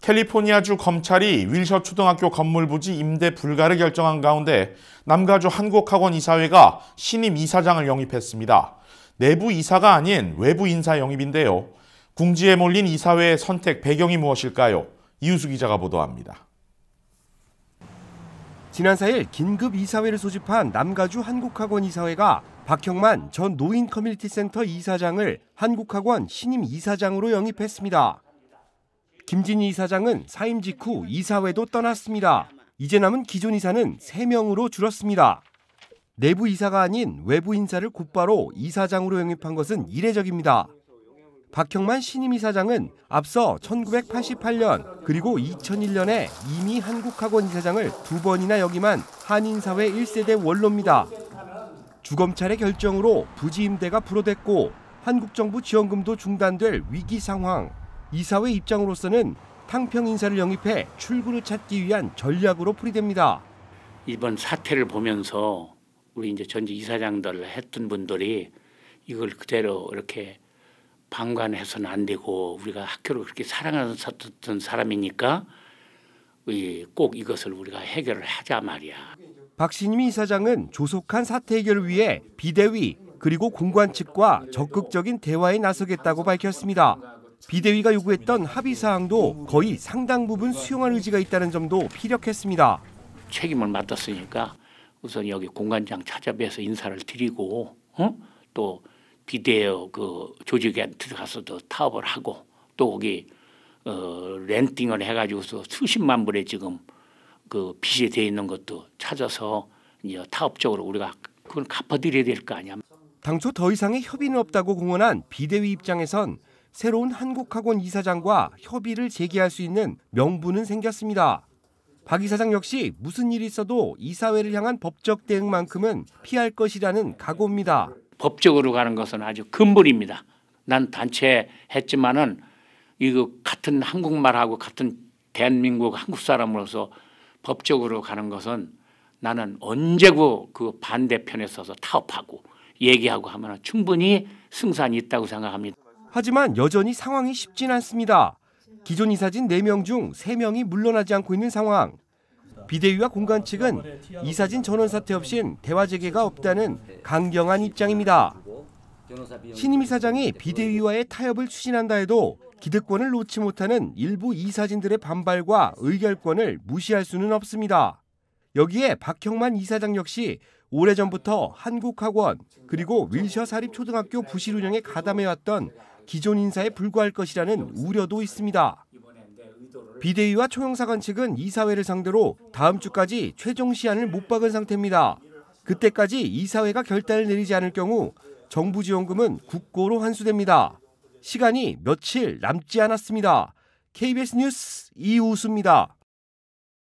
캘리포니아주 검찰이 윌셔 초등학교 건물 부지 임대 불가를 결정한 가운데 남가주 한국학원 이사회가 신임 이사장을 영입했습니다. 내부 이사가 아닌 외부 인사 영입인데요. 궁지에 몰린 이사회의 선택 배경이 무엇일까요? 이우수 기자가 보도합니다. 지난 4일 긴급 이사회를 소집한 남가주 한국학원 이사회가 박형만 전 노인 커뮤니티 센터 이사장을 한국학원 신임 이사장으로 영입했습니다. 김진희 이사장은 사임 직후 이사회도 떠났습니다. 이제 남은 기존 이사는 3명으로 줄었습니다. 내부 이사가 아닌 외부 인사를 곧바로 이사장으로 영입한 것은 이례적입니다. 박형만 신임 이사장은 앞서 1988년 그리고 2001년에 이미 한국학원 이사장을 두 번이나 역임한 한인사회 1세대 원로입니다. 주검찰의 결정으로 부지임대가 불허됐고 한국정부 지원금도 중단될 위기 상황. 이사회 입장으로서는 탕평 인사를 영입해 출구를 찾기 위한 전략으로 풀이됩니다. 이번 사태를 보면서 우리 이제 전직 이사장들 했던 분들이 이걸 그대로 이렇게 방관해서는 안 되고 우리가 학교를 그렇게 사랑하던 사람이니까 꼭 이것을 우리가 해결을 하자 말이야. 박신임 이사장은 조속한 사태 해결을 위해 비대위 그리고 공관 측과 적극적인 대화에 나서겠다고 밝혔습니다. 비대위가 요구했던 합의 사항도 거의 상당 부분 수용할 의지가 있다는 점도 피력했습니다. 책임을 맡았으니까 우선 여기 공관장 찾아뵈서 인사를 드리고 어? 또 비대어 그 조직에 들어가서도 타업을 하고 또 거기 어, 렌팅을 해가지고서 수십만 불에 지금 그 빚이 돼 있는 것도 찾아서 이제 타업적으로 우리가 그걸 갚아드려야 될거 아니야. 당초 더 이상의 협의는 없다고 공언한 비대위 입장에선 새로운 한국학원 이사장과 협의를 재개할 수 있는 명분은 생겼습니다. 박 이사장 역시 무슨 일이 있어도 이사회를 향한 법적 대응만큼은 피할 것이라는 각오입니다. 법적으로 가는 것은 아주 금물입니다. 난 단체 했지만은 이거 같은 한국말하고 같은 대한민국 한국 사람으로서 법적으로 가는 것은 나는 언제고 그 반대편에 서서 타협하고 얘기하고 하면 충분히 승산이 있다고 생각합니다. 하지만 여전히 상황이 쉽진 않습니다. 기존 이사진 4명 중 3명이 물러나지 않고 있는 상황. 비대위와 공관 측은 이사진 전원 사퇴 없인 대화 재개가 없다는 강경한 입장입니다. 신임 이사장이 비대위와의 타협을 추진한다 해도 기득권을 놓지 못하는 일부 이사진들의 반발과 의결권을 무시할 수는 없습니다. 여기에 박형만 이사장 역시 오래전부터 한국학원 그리고 윌셔 사립초등학교 부실 운영에 가담해왔던 기존 인사에 불과할 것이라는 우려도 있습니다. 비대위와 총영사관 측은 이사회를 상대로 다음 주까지 최종 시한을 못 박은 상태입니다. 그때까지 이사회가 결단을 내리지 않을 경우 정부 지원금은 국고로 환수됩니다. 시간이 며칠 남지 않았습니다. KBS 뉴스 이우수입니다.